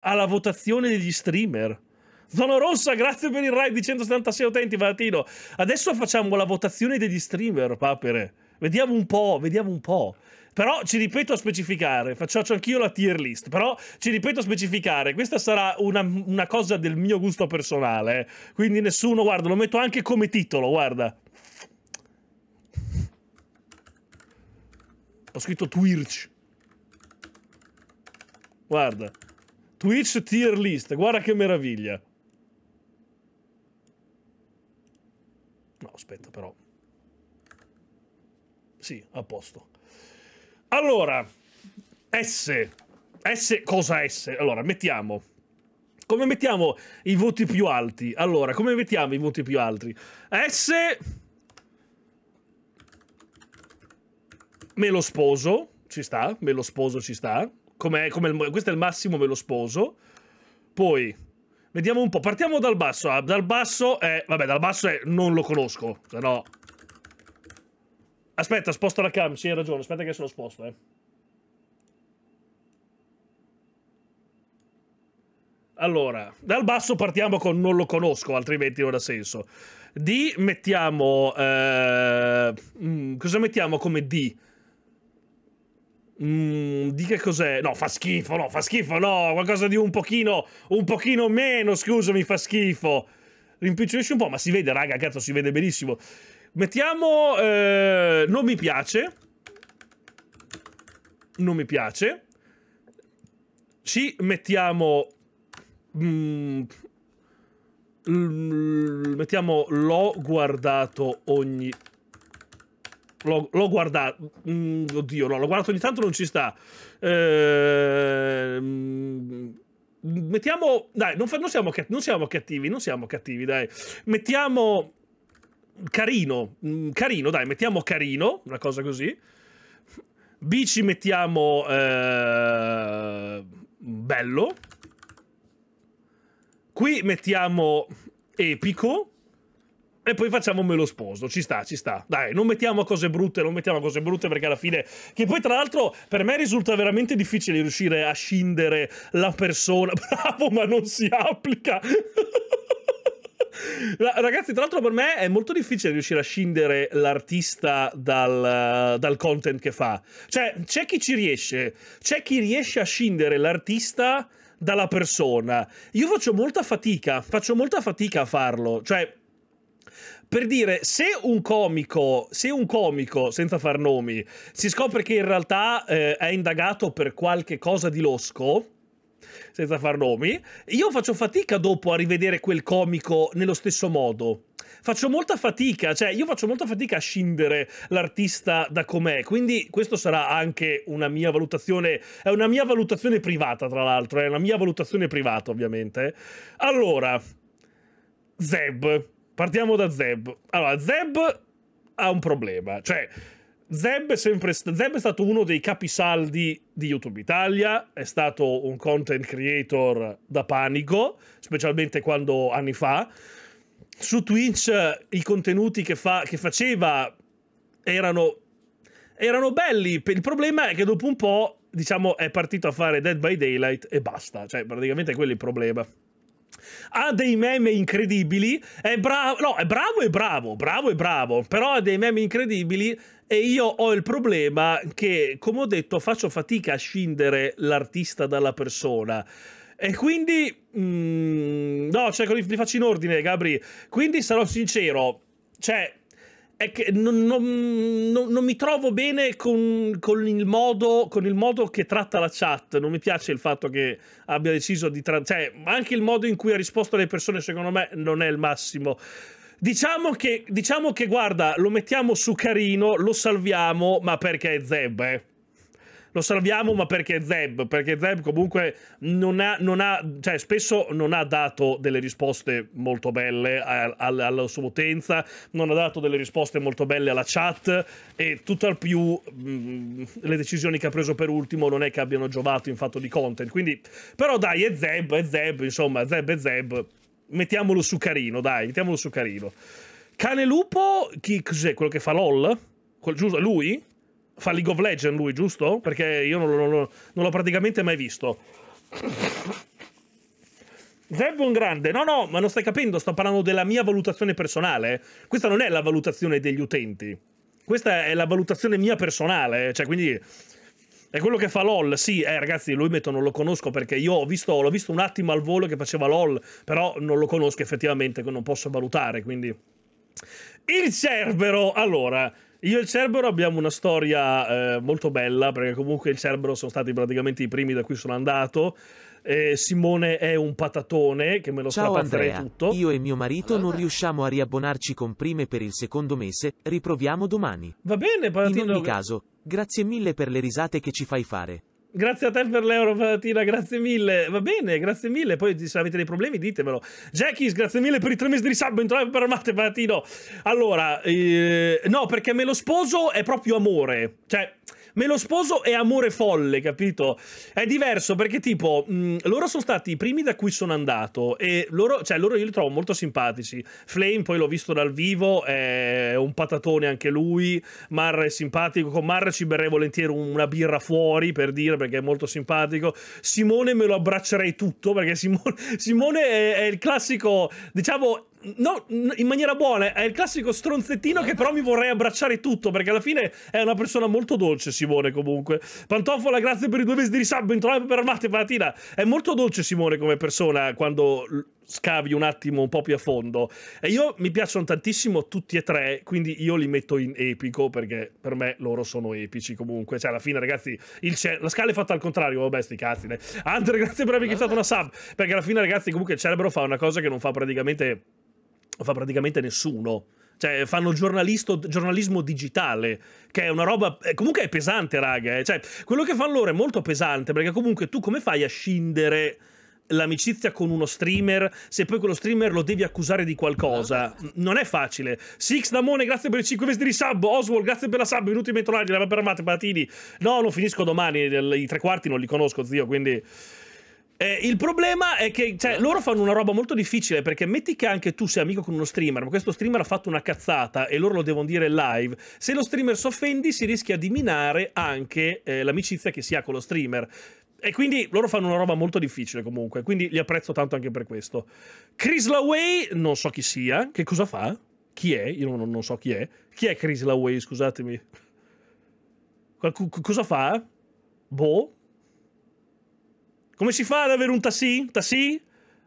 alla votazione degli streamer. Zona Rossa, grazie per il raid di 176 utenti, Valentino. Adesso facciamo la votazione degli streamer, papere. Vediamo un po', vediamo un po'. Però ci ripeto a specificare, faccio, anch'io la tier list, però ci ripeto a specificare, questa sarà una, una cosa del mio gusto personale, eh. quindi nessuno, guarda, lo metto anche come titolo, guarda. Ho scritto Twitch. Guarda. Twitch tier list, guarda che meraviglia. No, aspetta però. Sì, a posto. Allora, S. S, cosa S? Allora, mettiamo. Come mettiamo i voti più alti? Allora, come mettiamo i voti più alti? S... Me lo sposo, ci sta, me lo sposo, ci sta. Come, come il, questo è il massimo, me lo sposo. Poi, vediamo un po'. Partiamo dal basso. Ah, dal basso è... Vabbè, dal basso è... Non lo conosco, se no... Aspetta, sposto la cam. Sì, hai ragione. Aspetta che se lo sposto, eh. Allora, dal basso partiamo con non lo conosco, altrimenti non ha senso. D mettiamo... Eh, mm, cosa mettiamo come D? Mm, di che cos'è? No, fa schifo, no, fa schifo, no, qualcosa di un pochino, un pochino meno, scusami, fa schifo. Rimpicciolisce un po', ma si vede, raga, cazzo, si vede benissimo. Mettiamo, eh, non mi piace. Non mi piace. Ci mettiamo... Mm, mettiamo l'ho guardato ogni l'ho, l'ho guardato. Mm, oddio, no, l'ho guardato ogni tanto, non ci sta. Ehm, mettiamo. Dai, non, fa, non, siamo, non, siamo, cattivi, non siamo cattivi, dai. Mettiamo. Carino, mm, carino, dai, mettiamo carino, una cosa così. B ci mettiamo. Eh, bello. Qui mettiamo epico. E poi facciamo me lo sposo, ci sta, ci sta. Dai, non mettiamo cose brutte, non mettiamo cose brutte perché alla fine... Che poi tra l'altro per me risulta veramente difficile riuscire a scindere la persona. Bravo, ma non si applica. Ragazzi, tra l'altro per me è molto difficile riuscire a scindere l'artista dal, dal, content che fa. Cioè, c'è chi ci riesce, c'è chi riesce a scindere l'artista dalla persona. Io faccio molta fatica, faccio molta fatica a farlo. Cioè, per dire se un comico, se un comico senza far nomi, si scopre che in realtà eh, è indagato per qualche cosa di losco, senza far nomi, io faccio fatica dopo a rivedere quel comico nello stesso modo. Faccio molta fatica, cioè io faccio molta fatica a scindere l'artista da com'è, quindi questo sarà anche una mia valutazione, è una mia valutazione privata tra l'altro, è una mia valutazione privata ovviamente. Allora, Zeb, partiamo da Zeb. Allora, Zeb ha un problema, cioè... Zeb è, sempre, Zeb è stato uno dei capisaldi di YouTube Italia, è stato un content creator da panico, specialmente quando anni fa. Su Twitch i contenuti che, fa, che faceva erano, erano belli, il problema è che dopo un po' diciamo, è partito a fare Dead by Daylight e basta. Cioè, praticamente quello è il problema ha dei meme incredibili, è bravo, no, è bravo e bravo, bravo e bravo, però ha dei meme incredibili e io ho il problema che, come ho detto, faccio fatica a scindere l'artista dalla persona. E quindi, mm, no, cioè, li, li faccio in ordine, Gabri. Quindi sarò sincero, cioè, è che non, non, non, non mi trovo bene con, con, il modo, con, il modo, che tratta la chat. Non mi piace il fatto che abbia deciso di trattare. Cioè, anche il modo in cui ha risposto alle persone, secondo me, non è il massimo. Diciamo che, diciamo che guarda, lo mettiamo su Carino, lo salviamo, ma perché è Zeb, eh? lo salviamo ma perché Zeb, perché Zeb comunque non ha, non ha cioè spesso non ha dato delle risposte molto belle a, alla sua utenza, non ha dato delle risposte molto belle alla chat e tutto al più mh, mm, le decisioni che ha preso per ultimo non è che abbiano giovato in fatto di content, quindi però dai è Zeb, è Zeb, insomma Zeb è Zeb, mettiamolo su carino dai, mettiamolo su carino. Cane Lupo, chi cos'è? Quello che fa LOL? Quel, giusto, lui? Fa League of Legends lui, giusto? Perché io non, non, non l'ho praticamente mai visto. Zeb un grande. No, no, ma non stai capendo, sto parlando della mia valutazione personale. Questa non è la valutazione degli utenti. Questa è la valutazione mia personale, cioè quindi è quello che fa LOL, sì, eh, ragazzi, lui metto non lo conosco perché io ho visto, l'ho visto un attimo al volo che faceva LOL, però non lo conosco effettivamente, non posso valutare, quindi... Il Cerbero, allora, io e il Cerbero abbiamo una storia eh, molto bella, perché comunque il Cerbero sono stati praticamente i primi da cui sono andato. Eh, Simone è un patatone che me lo Ciao Andrea, tutto. Io e mio marito non riusciamo a riabbonarci con prime per il secondo mese, riproviamo domani. Va bene, patatino. In ogni caso, grazie mille per le risate che ci fai fare. Grazie a te per l'euro, Valentina, grazie mille. Va bene, grazie mille. Poi se avete dei problemi ditemelo. Jackies, grazie mille per i tre mesi di sub. Entrate per amate, Valentino. Allora, eh, no, perché me lo sposo è proprio amore. Cioè me lo sposo è amore folle, capito? È diverso perché tipo, mh, mm, loro sono stati i primi da cui sono andato e loro, cioè loro io li trovo molto simpatici. Flame poi l'ho visto dal vivo, è un patatone anche lui, Mar è simpatico, con Mar ci berrei volentieri una birra fuori per dire perché è molto simpatico. Simone me lo abbraccerei tutto perché Simone, Simone è, è il classico, diciamo No, in maniera buona, è il classico stronzettino che però mi vorrei abbracciare tutto, perché alla fine è una persona molto dolce Simone comunque. Pantofola, grazie per i due mesi di risub, bentornato per Armate Palatina. È molto dolce Simone come persona quando scavi un attimo un po' più a fondo. E io mi piacciono tantissimo tutti e tre, quindi io li metto in epico perché per me loro sono epici comunque. Cioè, alla fine, ragazzi, la scala è fatta al contrario. Vabbè, sti cazzi. Ne. Andre, grazie per avermi chiesto una sub. Perché alla fine, ragazzi, comunque il cerebro fa una cosa che non fa praticamente, fa praticamente nessuno cioè fanno giornalismo digitale, che è una roba, eh, comunque è pesante raga, eh? cioè quello che fanno loro è molto pesante, perché comunque tu come fai a scindere l'amicizia con uno streamer, se poi quello streamer lo devi accusare di qualcosa, non è facile. Six Damone, grazie per i 5 mesi di sub. Oswald, grazie per la sub. Venuti metrolardi, la permate, patini. No, non finisco domani. I tre quarti non li conosco, zio, quindi. Eh, il problema è che cioè, loro fanno una roba molto difficile perché metti che anche tu sei amico con uno streamer, ma questo streamer ha fatto una cazzata e loro lo devono dire live. Se lo streamer si offendi si rischia di minare anche eh, l'amicizia che si ha con lo streamer. E quindi loro fanno una roba molto difficile comunque, quindi li apprezzo tanto anche per questo. Chris Laway, non so chi sia, che cosa fa? Chi è? Io non, non so chi è. Chi è Chris Laway, scusatemi? Qu cosa fa? Boh. Come si fa ad avere un tassì? Tassì?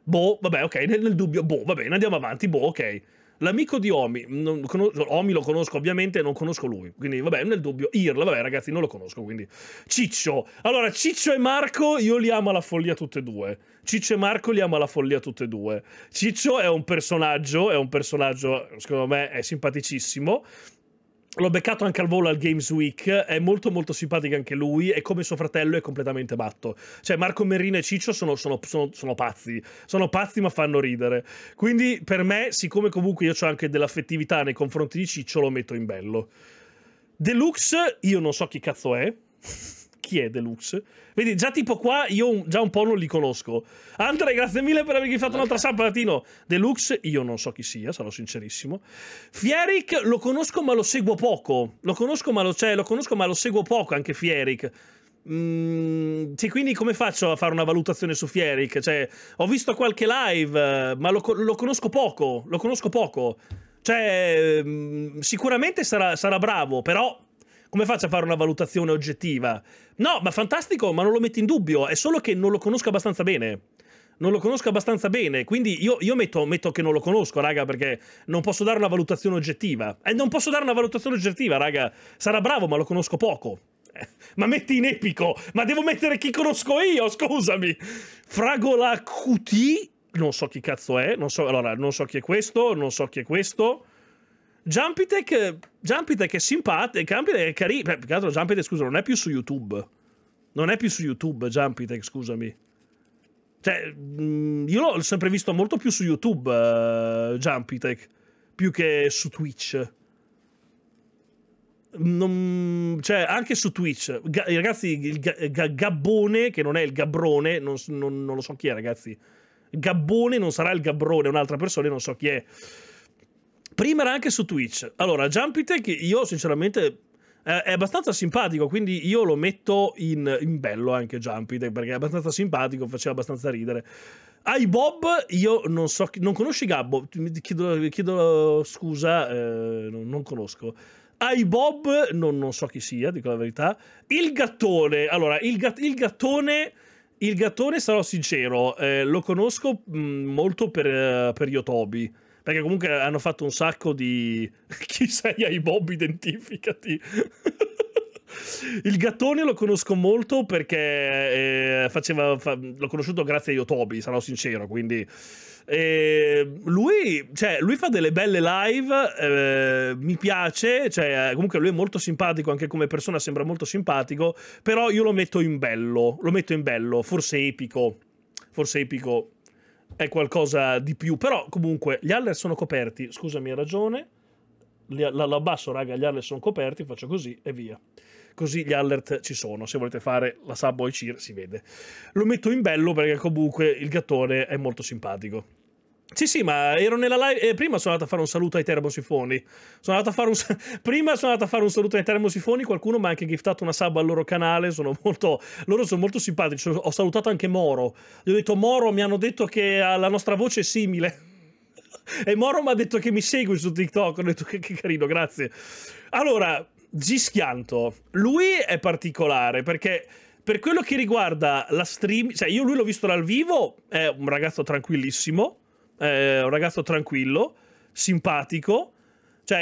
Boh, vabbè, ok, nel, nel dubbio, boh, va bene, andiamo avanti, boh, ok. L'amico di Omi, non, Omi lo conosco ovviamente, non conosco lui, quindi vabbè, nel dubbio, Irl, vabbè ragazzi, non lo conosco, quindi Ciccio. Allora, Ciccio e Marco, io li amo alla follia tutte e due. Ciccio e Marco li amo alla follia tutte e due. Ciccio è un personaggio, è un personaggio, secondo me, è simpaticissimo, L'ho beccato anche al volo al Games Week, è molto molto simpatico anche lui e come suo fratello è completamente matto. Cioè Marco Merrina e Ciccio sono, sono, sono, sono, pazzi, sono pazzi ma fanno ridere. Quindi per me, siccome comunque io ho anche dell'affettività nei confronti di Ciccio, lo metto in bello. Deluxe, io non so chi cazzo è chi è Deluxe? Vedi, già tipo qua io già un po' non li conosco. Andre, grazie mille per avermi fatto un'altra sub, Latino. Deluxe, io non so chi sia, sarò sincerissimo. Fieric lo conosco ma lo seguo poco. Lo conosco ma lo, cioè, lo, conosco, ma lo seguo poco anche Fieric. Mm, sì, quindi come faccio a fare una valutazione su Fieric? Cioè, ho visto qualche live, ma lo, lo conosco poco, lo conosco poco. Cioè, mm, sicuramente sarà, sarà bravo, però come faccio a fare una valutazione oggettiva? No, ma fantastico, ma non lo metti in dubbio, è solo che non lo conosco abbastanza bene non lo conosco abbastanza bene, quindi io, io metto, metto, che non lo conosco, raga, perché non posso dare una valutazione oggettiva. E eh, non posso dare una valutazione oggettiva, raga. Sarà bravo, ma lo conosco poco. Eh, ma metti in epico, ma devo mettere chi conosco io, scusami. Fragola QT, non so chi cazzo è, non so, allora, non so chi è questo, non so chi è questo. Jumpitech Jumpitech è simpatico, Jumpitech è carino, più che altro Jumpitech, scusa, non è più su YouTube. Non è più su YouTube Jumpitech, scusami. Cioè, mhmm, io l'ho sempre visto molto più su YouTube uh, eh, Jumpitech, più che su Twitch. Non, cioè, anche su Twitch, ga, ragazzi, il ga, Gabbone, che non è il Gabrone, non, non, non lo so chi è, ragazzi. Gabbone non sarà il Gabrone, un'altra persona, non so chi è. Prima era anche su Twitch. Allora, Jumpitech io sinceramente eh, è abbastanza simpatico, quindi io lo metto in, in bello anche Jumpitech perché è abbastanza simpatico, faceva abbastanza ridere. Ai Bob, io non so, non conosci Gabbo? Chiedo, chiedo scusa, eh, non conosco. Ai Bob, non, non, so chi sia, dico la verità. Il gattone, allora, il, gat, il gattone... Il gattone, sarò sincero, eh, lo conosco mh, mm, molto per, eh, per Yotobi perché comunque hanno fatto un sacco di chi sei ai Bob identificati. Il gattone lo conosco molto perché eh, faceva, fa... l'ho conosciuto grazie a Yotobi, sarò sincero, quindi eh, lui, cioè, lui, fa delle belle live, eh, mi piace, cioè, comunque lui è molto simpatico anche come persona, sembra molto simpatico, però io lo metto in bello, lo metto in bello, forse epico, forse epico è qualcosa di più, però comunque gli Haller sono coperti, scusami hai ragione, l'abbasso raga, gli Haller sono coperti, faccio così e via. Così gli alert ci sono, se volete fare la sub o cheer si vede. Lo metto in bello perché comunque il gattone è molto simpatico. Sì, sì, ma ero nella live. Eh, prima sono andato a fare un saluto ai termosifoni. Sono andato a fare un. prima sono andato a fare un saluto ai termosifoni. Qualcuno mi ha anche giftato una sub al loro canale. Sono molto. Loro sono molto simpatici. Ho salutato anche Moro. Gli ho detto, Moro, mi hanno detto che la nostra voce è simile. e Moro mi ha detto che mi segui su TikTok. Ho detto che, che carino, grazie. Allora, Gischianto. Lui è particolare perché per quello che riguarda la stream, cioè io lui l'ho visto dal vivo, è un ragazzo tranquillissimo, è eh, un ragazzo tranquillo, simpatico, cioè,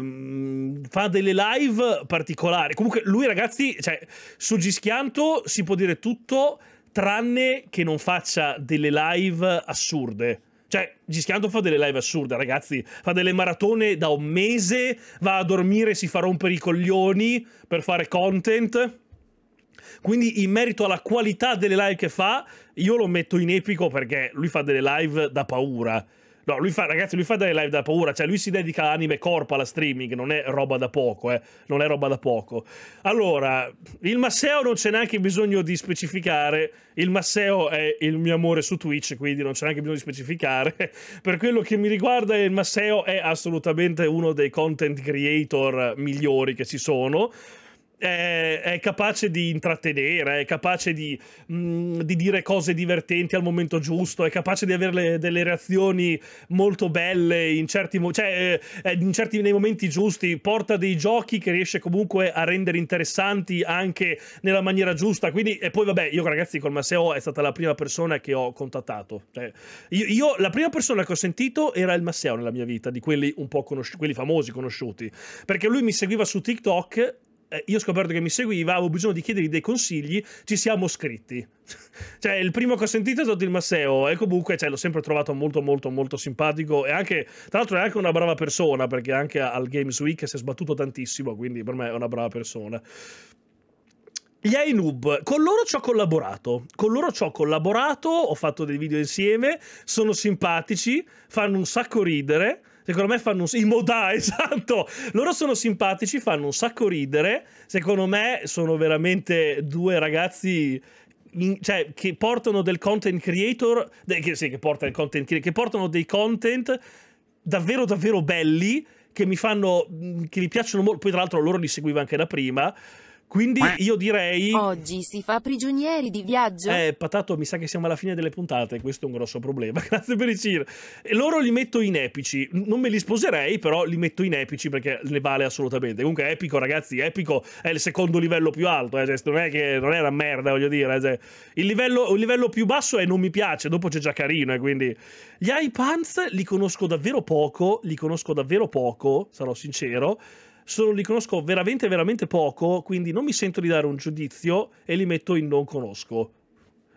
eh, fa delle live particolari. Comunque, lui, ragazzi, cioè, su Gischianto si può dire tutto tranne che non faccia delle live assurde. Cioè, Gischianto fa delle live assurde, ragazzi. Fa delle maratone da un mese, va a dormire, si fa rompere i coglioni per fare content. Quindi in merito alla qualità delle live che fa, io lo metto in epico perché lui fa delle live da paura. No, lui fa, ragazzi, lui fa delle live da paura, cioè lui si dedica all'anime corpo, alla streaming, non è roba da poco, eh, non è roba da poco. Allora, il Masseo non c'è neanche bisogno di specificare, il Masseo è il mio amore su Twitch, quindi non c'è neanche bisogno di specificare. Per quello che mi riguarda, il Masseo è assolutamente uno dei content creator migliori che ci sono, è, è, capace di intrattenere, è capace di, mh, mm, di, dire cose divertenti al momento giusto, è capace di avere le, delle reazioni molto belle in certi, cioè, eh, eh, in certi, nei momenti giusti, porta dei giochi che riesce comunque a rendere interessanti anche nella maniera giusta. Quindi, e poi vabbè, io ragazzi col Maseo è stata la prima persona che ho contattato. Cioè, io, io, la prima persona che ho sentito era il Maseo nella mia vita, di quelli un po' conosciuti, quelli famosi, conosciuti, perché lui mi seguiva su TikTok eh, io ho scoperto che mi seguiva, avevo bisogno di chiedergli dei consigli, ci siamo scritti. cioè, il primo che ho sentito è stato il Masseo e comunque cioè, l'ho sempre trovato molto molto molto simpatico e anche, tra l'altro è anche una brava persona perché anche al Games Week si è sbattuto tantissimo, quindi per me è una brava persona gli Ainub, con loro ci ho collaborato, con loro ci ho collaborato, ho fatto dei video insieme, sono simpatici, fanno un sacco ridere, Secondo me fanno un... I moda esatto! Loro sono simpatici, fanno un sacco ridere. Secondo me sono veramente due ragazzi... In, cioè, che portano del content creator, de, che, sì, che portano, content che portano dei content davvero, davvero belli, che mi fanno, mhmm, che mi piacciono molto. Poi, tra l'altro, loro li seguivo anche da prima. Quindi eh. io direi. Oggi si fa prigionieri di viaggio. Eh, patato, mi sa che siamo alla fine delle puntate. Questo è un grosso problema. Grazie per il CIR. E loro li metto in epici. Non me li sposerei, però li metto in epici perché ne vale assolutamente. Comunque, epico, ragazzi, epico è il secondo livello più alto. Eh. Cioè, non è che non è una merda, voglio dire. Eh, cioè, il, livello, il, livello, più basso è non mi piace. Dopo c'è già carino. Eh, quindi. Gli iPants li conosco davvero poco. Li conosco davvero poco, sarò sincero solo li conosco veramente veramente poco, quindi non mi sento di dare un giudizio e li metto in non conosco.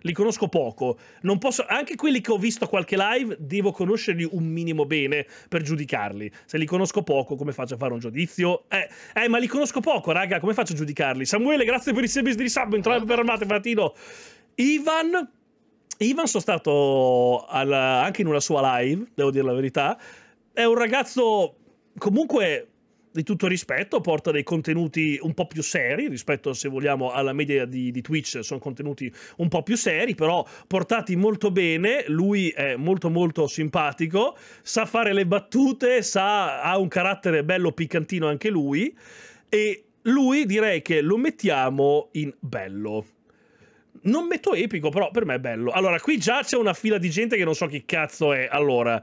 Li conosco poco, non posso, anche quelli che ho visto a qualche live devo conoscerli un minimo bene per giudicarli. Se li conosco poco, come faccio a fare un giudizio? Eh, eh ma li conosco poco, raga, come faccio a giudicarli? Samuele, grazie per i servizi di sub, entrambi per armate, fratino Ivan, Ivan sono stato alla, anche in una sua live, devo dire la verità. È un ragazzo comunque di tutto rispetto, porta dei contenuti un po' più seri rispetto, se vogliamo, alla media di, di Twitch, sono contenuti un po' più seri, però portati molto bene, lui è molto molto simpatico, sa fare le battute, sa, ha un carattere bello piccantino anche lui, e lui direi che lo mettiamo in bello. Non metto epico, però per me è bello. Allora, qui già c'è una fila di gente che non so chi cazzo è. Allora,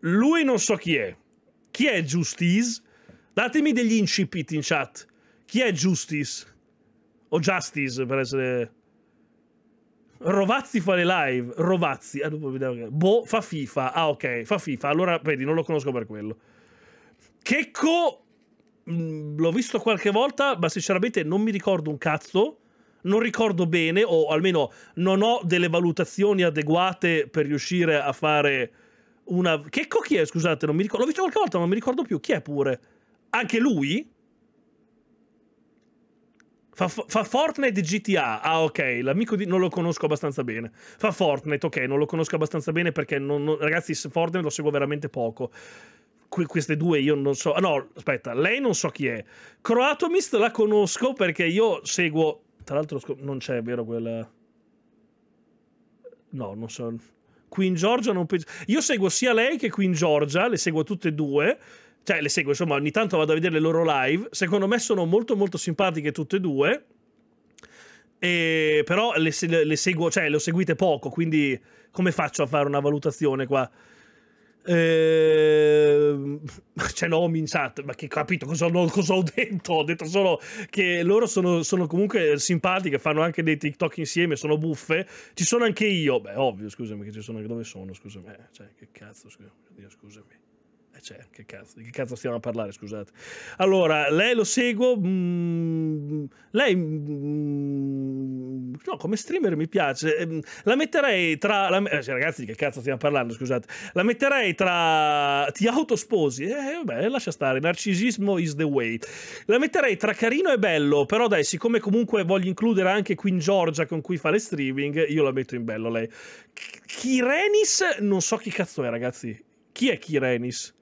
lui non so chi è. Chi è Justice? Datemi degli incipit in chat. Chi è Justice? O Justice per essere... Rovazzi fa le live. Rovazzi. Ah, dopo vediamo. Boh, fa FIFA. Ah, ok, fa FIFA. Allora, vedi, non lo conosco per quello. Checco... Mm, l'ho visto qualche volta, ma sinceramente non mi ricordo un cazzo. Non ricordo bene, o almeno non ho delle valutazioni adeguate per riuscire a fare una... Checco chi è? Scusate, non mi ricordo. L'ho visto qualche volta, ma non mi ricordo più. Chi è pure? anche lui Fa, fa, Fortnite GTA. Ah, ok. L'amico di... non lo conosco abbastanza bene. Fa Fortnite, ok. Non lo conosco abbastanza bene perché, non, non... ragazzi, Fortnite lo seguo veramente poco. Que queste due io non so. Ah, no, aspetta, lei non so chi è. Croatomist la conosco perché io seguo. Tra l'altro, non c'è, vero quella. No, non so. Queen Georgia non penso. Io seguo sia lei che Queen Georgia, le seguo tutte e due cioè le seguo, insomma, ogni tanto vado a vedere le loro live. Secondo me sono molto molto simpatiche tutte e due. E però le, le seguo, cioè le ho seguite poco, quindi come faccio a fare una valutazione qua? Eh, c'è cioè, Naomi in chat, ma che capito cosa, cosa, ho detto? Ho detto solo che loro sono, sono, comunque simpatiche, fanno anche dei TikTok insieme, sono buffe. Ci sono anche io, beh, ovvio, scusami, che ci sono anche dove sono, scusami. Eh, cioè, che cazzo, scusami, scusami. Eh, cioè, che cazzo, di che cazzo stiamo a parlare, scusate. Allora, lei lo seguo, mm, lei, mm, no, come streamer mi piace, ehm, la metterei tra, la, eh, ragazzi, di che cazzo stiamo parlando, scusate, la metterei tra, ti autosposi, eh, eh, vabbè, lascia stare, narcisismo is the way, la metterei tra carino e bello, però dai, siccome comunque voglio includere anche Queen Georgia con cui fare streaming, io la metto in bello lei. Kirenis, non so chi cazzo è, ragazzi. Chi è Kirenis?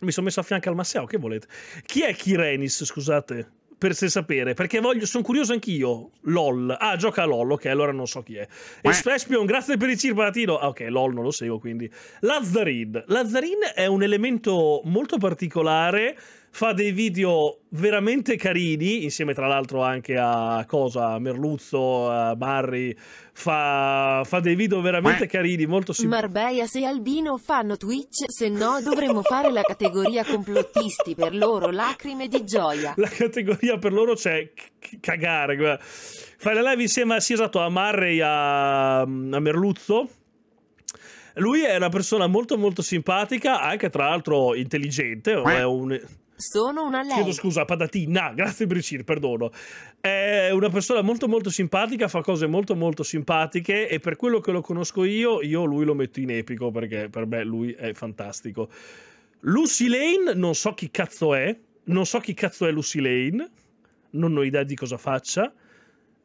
Mi sono messo a fianco al Masseo, che volete? Chi è Kirenis, scusate? Per se sapere, perché voglio, sono curioso anch'io. LOL. Ah, gioca LOL, ok, allora non so chi è. Espion, grazie per il circolatino. Ah, ok, LOL non lo seguo, quindi. Lazzarin. Lazzarin è un elemento molto particolare fa dei video veramente carini, insieme tra l'altro anche a cosa, Merluzzo, a Barry, fa, fa dei video veramente carini, molto simpatici. Marbella se Albino fanno Twitch, se no dovremmo fare la categoria complottisti per loro, lacrime di gioia. La categoria per loro c'è cagare, guarda. Fai la live insieme a, sì, esatto, a Marray, a, a Merluzzo, lui è una persona molto molto simpatica, anche tra l'altro intelligente, è un sono una lei. Chiedo scusa, Padatina, grazie Bricir, perdono. È una persona molto molto simpatica, fa cose molto molto simpatiche e per quello che lo conosco io, io lui lo metto in epico perché per me lui è fantastico. Lucy Lane, non so chi cazzo è, non so chi cazzo è Lucy Lane, non ho idea di cosa faccia.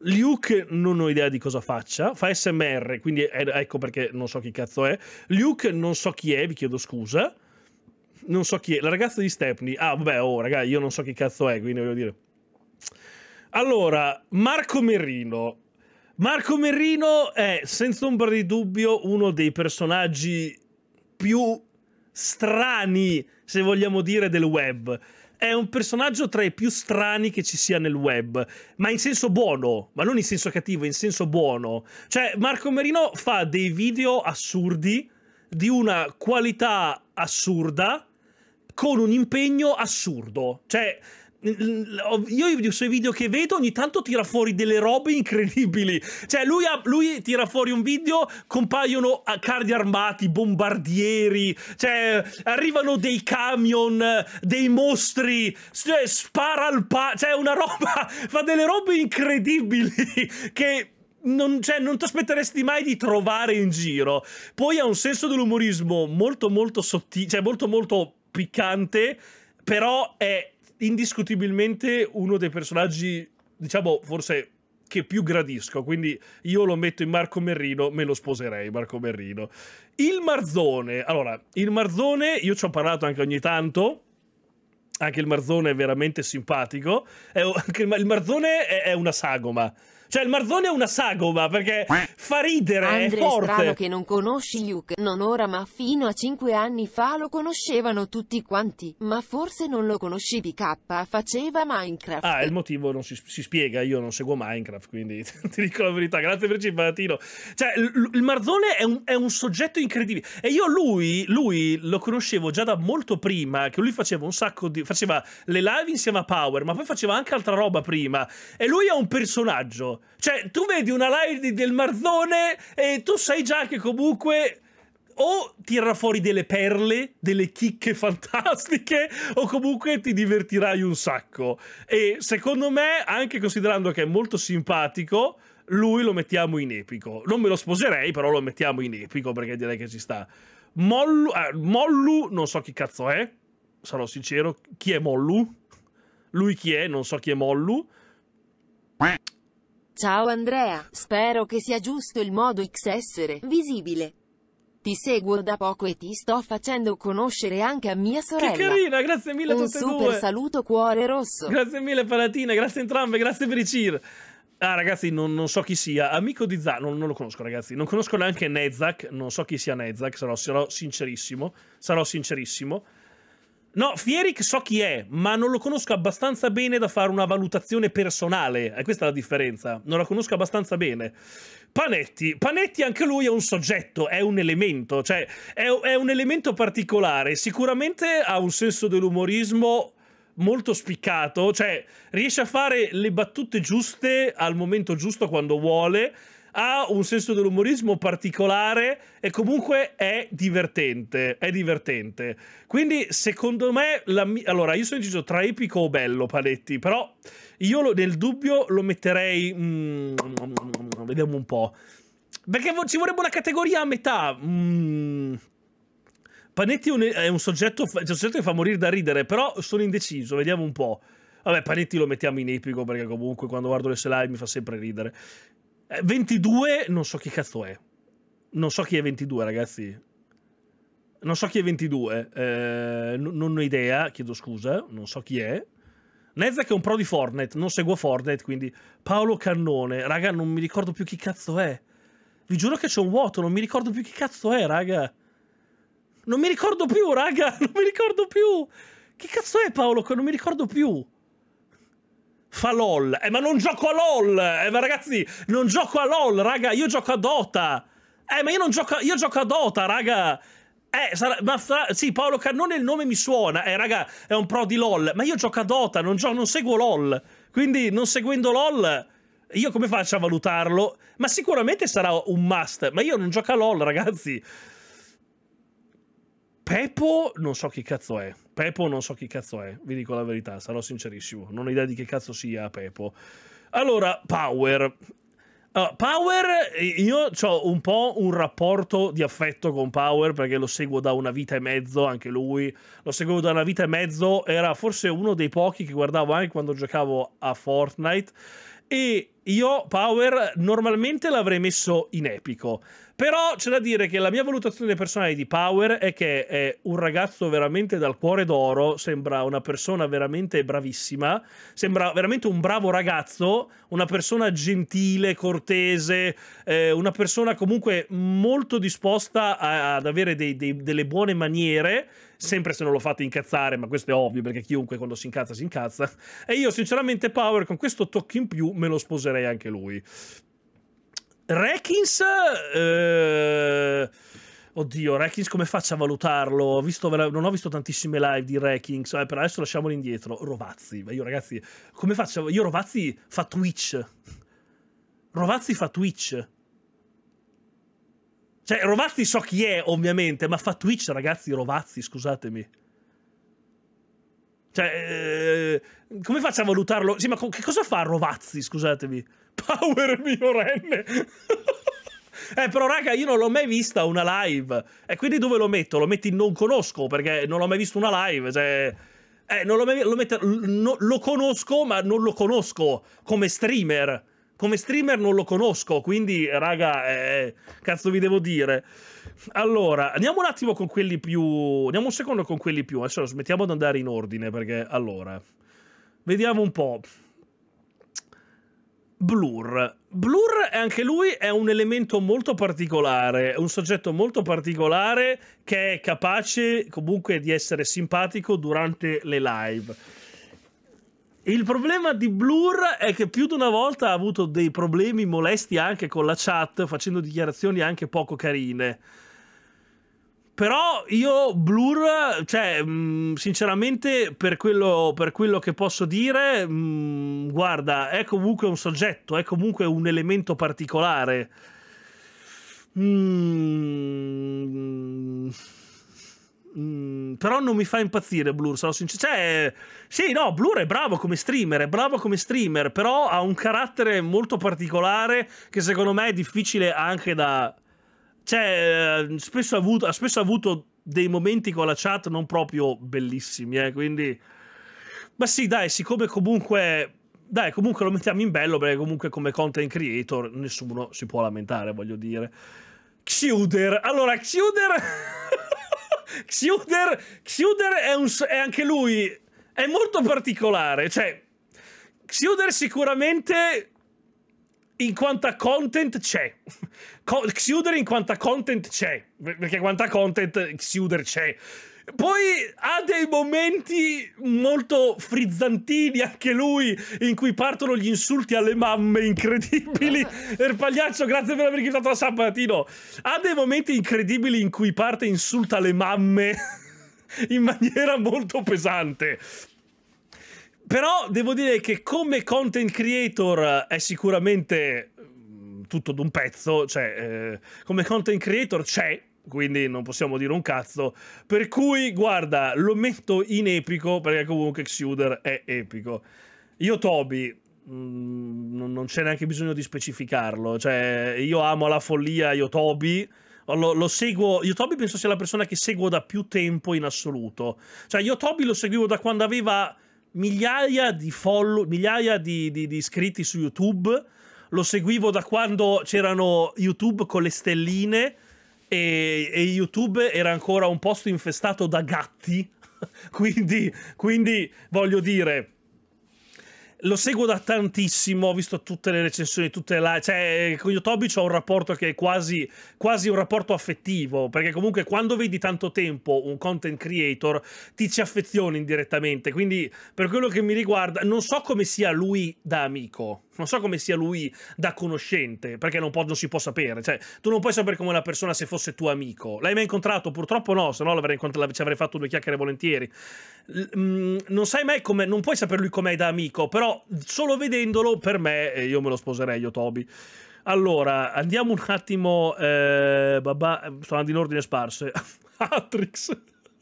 Luke non ho idea di cosa faccia, fa SMR, quindi ecco perché non so chi cazzo è. Luke non so chi è, vi chiedo scusa non so chi è, la ragazza di Stepney. Ah, vabbè, oh, raga, io non so chi cazzo è, quindi voglio dire. Allora, Marco Merrino. Marco Merrino è, senza ombra di dubbio, uno dei personaggi più strani, se vogliamo dire, del web. È un personaggio tra i più strani che ci sia nel web, ma in senso buono, ma non in senso cattivo, in senso buono. Cioè, Marco Merino fa dei video assurdi, di una qualità assurda, con un impegno assurdo. Cioè, io i suoi video che vedo ogni tanto tira fuori delle robe incredibili. Cioè, lui, ha, lui tira fuori un video, compaiono ah, carri armati, bombardieri, cioè, arrivano dei camion, dei mostri, cioè, spara al pa... Cioè, una roba... fa delle robe incredibili che non, cioè, non ti aspetteresti mai di trovare in giro. Poi ha un senso dell'umorismo molto molto sottile, cioè molto molto piccante, però è indiscutibilmente uno dei personaggi, diciamo, forse che più gradisco, quindi io lo metto in Marco Merrino, me lo sposerei Marco Merrino. Il Marzone, allora, il Marzone, io ci ho parlato anche ogni tanto, anche il Marzone è veramente simpatico, è, il Marzone è, è una sagoma, cioè, il Marzone è una sagoma perché fa ridere, Andre è forte. È strano che non conosci Luke, non ora ma fino a cinque anni fa lo conoscevano tutti quanti, ma forse non lo conoscevi K, faceva Minecraft. Ah, il motivo non si, si spiega, io non seguo Minecraft, quindi ti dico la verità. Grazie per il Cibatino. Cioè, il Marzone è un, è un, soggetto incredibile. E io lui, lui lo conoscevo già da molto prima, che lui faceva un sacco di... faceva le live insieme a Power, ma poi faceva anche altra roba prima. E lui è un personaggio cioè, tu vedi una live del Marzone e tu sai già che comunque o tirerà fuori delle perle, delle chicche fantastiche, o comunque ti divertirai un sacco. E secondo me, anche considerando che è molto simpatico, lui lo mettiamo in epico. Non me lo sposerei, però lo mettiamo in epico perché direi che ci sta. Mollu, eh, Mollu non so chi cazzo è, sarò sincero, chi è Mollu? Lui chi è? Non so chi è Mollu. Ciao Andrea, spero che sia giusto il modo X essere visibile. Ti seguo da poco e ti sto facendo conoscere anche a mia sorella. Che carina, grazie mille a Un tutte e due. Un super saluto cuore rosso. Grazie mille Palatina, grazie entrambe, grazie per i cheer. Ah ragazzi, non, non, so chi sia. Amico di Zach, non, non, lo conosco ragazzi. Non conosco neanche Nezak, non so chi sia Nezak, sarò, sarò sincerissimo. Sarò sincerissimo. No, Fieric so chi è, ma non lo conosco abbastanza bene da fare una valutazione personale. E questa è la differenza. Non la conosco abbastanza bene. Panetti. Panetti anche lui è un soggetto, è un elemento, cioè è, è un elemento particolare. Sicuramente ha un senso dell'umorismo molto spiccato, cioè riesce a fare le battute giuste al momento giusto quando vuole ha un senso dell'umorismo particolare e comunque è divertente, è divertente. Quindi secondo me, la mi- allora io sono deciso tra epico o bello Paletti, però io lo, nel dubbio lo metterei, mm, vediamo un po', perché ci vorrebbe una categoria a metà. Mm. Panetti è un, soggetto, è un soggetto che fa morire da ridere, però sono indeciso, vediamo un po'. Vabbè, Panetti lo mettiamo in epico perché comunque quando guardo le slide mi fa sempre ridere. 22 eh, non so chi cazzo è. Non so chi è 22, ragazzi. Non so chi è 22. Eh, non ho idea, chiedo scusa. Non so chi è. Nezak è un pro di Fortnite, non seguo Fortnite, quindi... Paolo Cannone. Raga, non mi ricordo più chi cazzo è. Vi giuro che c'è un vuoto, non mi ricordo più chi cazzo è, raga. Non mi ricordo più, raga. Non mi ricordo più. Chi cazzo è Paolo? Non mi ricordo più fa LOL. Eh, ma non gioco a LOL! Eh, ma ragazzi, non gioco a LOL, raga, io gioco a Dota! Eh, ma io non gioco, a... io gioco a Dota, raga! Eh, sarà, ma fra, sì, Paolo Cannone il nome mi suona. Eh, raga, è un pro di LOL. Ma io gioco a Dota, non, gioco, non seguo LOL. Quindi, non seguendo LOL, io come faccio a valutarlo? Ma sicuramente sarà un must. Ma io non gioco a LOL, ragazzi. Pepo, non so chi cazzo è. Pepo non so chi cazzo è, vi dico la verità, sarò sincerissimo, non ho idea di che cazzo sia Pepo. Allora, Power. Uh, Power, eh, io ho un po' un rapporto di affetto con Power perché lo seguo da una vita e mezzo, anche lui, lo seguo da una vita e mezzo, era forse uno dei pochi che guardavo anche quando giocavo a Fortnite e io Power normalmente l'avrei messo in epico. Però c'è da dire che la mia valutazione personale di Power è che è un ragazzo veramente dal cuore d'oro, sembra una persona veramente bravissima, sembra veramente un bravo ragazzo, una persona gentile, cortese, eh, una persona comunque molto disposta a, ad avere dei, dei, delle buone maniere sempre se non lo fate incazzare, ma questo è ovvio perché chiunque quando si incazza si incazza. E io sinceramente Power con questo tocco in più me lo sposerei anche lui. Rekins... Eh... Oddio, Rekins come faccio a valutarlo? Ho visto, non ho visto tantissime live di Rekins, eh, per adesso lasciamoli indietro. Rovazzi, ma io ragazzi, come faccio? Io Rovazzi fa Twitch. Rovazzi fa Twitch. Cioè, Rovazzi so chi è, ovviamente, ma fa Twitch, ragazzi, Rovazzi, scusatemi. Cioè, eh, come faccio a valutarlo? Sì, ma co che cosa fa Rovazzi, scusatemi? Power minorenne. eh, però raga, io non l'ho mai vista una live. E eh, quindi dove lo metto? Lo metti in non conosco, perché non l'ho mai visto una live, cioè... Eh, non l'ho mai... Lo, metto... no, lo conosco, ma non lo conosco come streamer. Come streamer non lo conosco, quindi, raga, eh, cazzo vi devo dire. Allora, andiamo un attimo con quelli più... Andiamo un secondo con quelli più. Adesso smettiamo di andare in ordine, perché... Allora... Vediamo un po'. Blur. Blur è anche lui è un elemento molto particolare, un soggetto molto particolare che è capace comunque di essere simpatico durante le live. Il problema di Blur è che più di una volta ha avuto dei problemi molesti anche con la chat, facendo dichiarazioni anche poco carine. Però io Blur, cioè, mh, mm, sinceramente, per quello, per quello, che posso dire, mh, mm, guarda, è comunque un soggetto, è comunque un elemento particolare. Mm, mm, però non mi fa impazzire Blur, sono sincero. Cioè, sì, no, Blur è bravo come streamer, è bravo come streamer, però ha un carattere molto particolare che secondo me è difficile anche da, cioè, eh, spesso ha, avuto, ha spesso avuto dei momenti con la chat non proprio bellissimi, eh, quindi... Ma sì, dai, siccome comunque... Dai, comunque lo mettiamo in bello, perché comunque come content creator nessuno si può lamentare, voglio dire. Xuder, allora Xuder... Xuder, Xuder è, un, è anche lui... È molto particolare, cioè... Xuder sicuramente in quanta content c'è. Xuder in quanta content c'è, perché quanta content Xuder c'è. Poi ha dei momenti molto frizzantini anche lui, in cui partono gli insulti alle mamme incredibili. per pagliaccio, grazie per aver giftato la sabatino. Ha dei momenti incredibili in cui parte e insulta le mamme in maniera molto pesante. Però devo dire che come content creator eh, è sicuramente mm, tutto d'un pezzo, cioè eh, come content creator c'è, quindi non possiamo dire un cazzo. Per cui, guarda, lo metto in epico perché comunque Xuder è epico. Io Toby mh, mm, non c'è neanche bisogno di specificarlo, cioè io amo la follia, io Toby lo, lo seguo, Yotobi penso sia la persona che seguo da più tempo in assoluto. Cioè, io Yotobi lo seguivo da quando aveva migliaia di follow, migliaia di, di, di iscritti su YouTube. Lo seguivo da quando c'erano YouTube con le stelline e, e YouTube era ancora un posto infestato da gatti. quindi, quindi, voglio dire, lo seguo da tantissimo, ho visto tutte le recensioni, tutte le live, cioè eh, con Yotobic ho un rapporto che è quasi, quasi un rapporto affettivo, perché comunque quando vedi tanto tempo un content creator ti ci affezioni indirettamente, quindi per quello che mi riguarda non so come sia lui da amico, non so come sia lui da conoscente, perché non, può, non, si può sapere. Cioè, tu non puoi sapere come una persona se fosse tuo amico. L'hai mai incontrato? Purtroppo no, se no ci avrei fatto due chiacchiere volentieri. L mm, non sai mai come, non puoi sapere lui com'è da amico, però solo vedendolo per me, io me lo sposerei io, Toby. Allora, andiamo un attimo, eh, babà, eh, sto andando in ordine sparse. Atrix.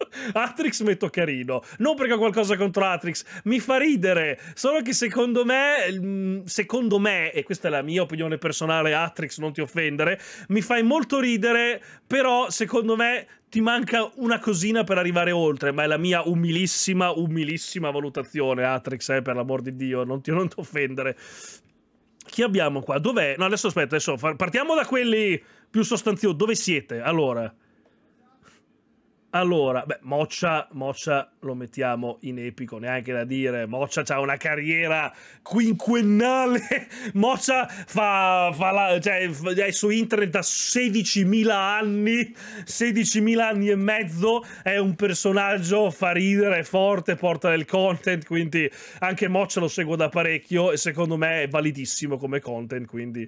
Atrix metto carino. Non perché ho qualcosa contro Atrix, mi fa ridere. Solo che secondo me, mm, secondo me, e questa è la mia opinione personale, Atrix, non ti offendere, mi fai molto ridere, però secondo me ti manca una cosina per arrivare oltre, ma è la mia umilissima, umilissima valutazione, Atrix, eh, per l'amor di Dio, non ti, non offendere. Chi abbiamo qua? Dov'è? No, adesso aspetta, adesso partiamo da quelli più sostanziosi. Dove siete? Allora... Allora, beh, Moccia, Moccia lo mettiamo in epico, neanche da dire. Moccia ha una carriera quinquennale. Moccia fa, fa la, cioè, è su internet da 16.000 anni, 16.000 anni e mezzo. È un personaggio, fa ridere, è forte, porta del content. Quindi anche Moccia lo seguo da parecchio e secondo me è validissimo come content. Quindi,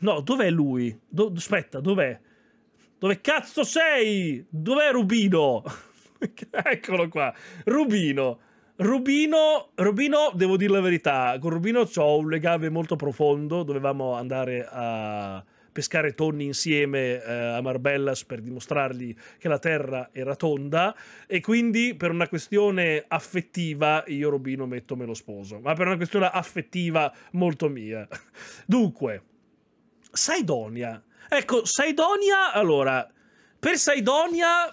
no, dov'è lui? Do aspetta, dov'è? Dove cazzo sei? Dov'è Rubino? Eccolo qua. Rubino. Rubino, Rubino, devo dire la verità, con Rubino ho un legame molto profondo, dovevamo andare a pescare tonni insieme eh, a Marbellas per dimostrargli che la terra era tonda e quindi per una questione affettiva io Rubino metto me lo sposo, ma per una questione affettiva molto mia. Dunque, Saidonia Ecco, Saidonia, allora, per Saidonia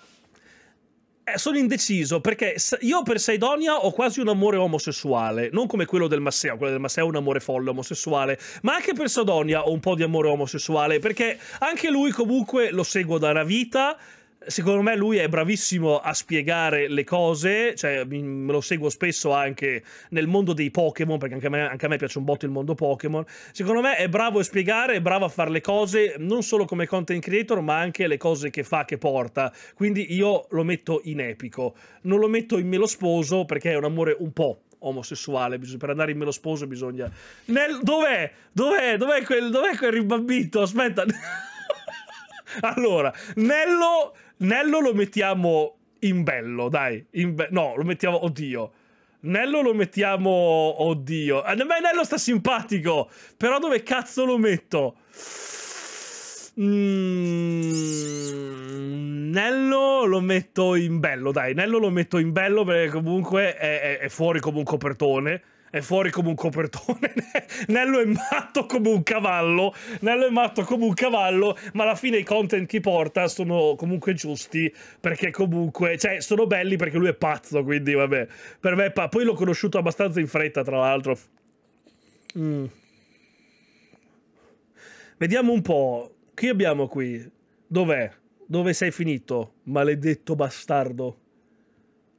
eh, sono indeciso perché io per Saidonia ho quasi un amore omosessuale, non come quello del Masseo, quello del Masseo è un amore folle omosessuale, ma anche per Saidonia ho un po' di amore omosessuale perché anche lui comunque lo seguo da una vita secondo me lui è bravissimo a spiegare le cose, cioè me lo seguo spesso anche nel mondo dei Pokémon, perché anche a, me, anche a, me, piace un botto il mondo Pokémon. Secondo me è bravo a spiegare, è bravo a fare le cose non solo come content creator, ma anche le cose che fa, che porta. Quindi io lo metto in epico. Non lo metto in me lo sposo perché è un amore un po' omosessuale. Per andare in me lo sposo bisogna. Nel... Dov'è? Dov'è? Dov'è quel, dov'è quel rimbambito? Aspetta. allora, Nello, Nello lo mettiamo in bello, dai. In be no, lo mettiamo, oddio. Nello lo mettiamo, oddio. Eh, A me Nello sta simpatico, però dove cazzo lo metto? Mm, Nello lo metto in bello, dai. Nello lo metto in bello perché comunque è, è, è fuori come un copertone è fuori come un copertone. Nello è matto come un cavallo. Nello è matto come un cavallo, ma alla fine i content che porta sono comunque giusti perché comunque, cioè, sono belli perché lui è pazzo, quindi vabbè. Per me pa- poi l'ho conosciuto abbastanza in fretta, tra l'altro. Mm. Vediamo un po'. Chi abbiamo qui? Dov'è? Dove sei finito? Maledetto bastardo.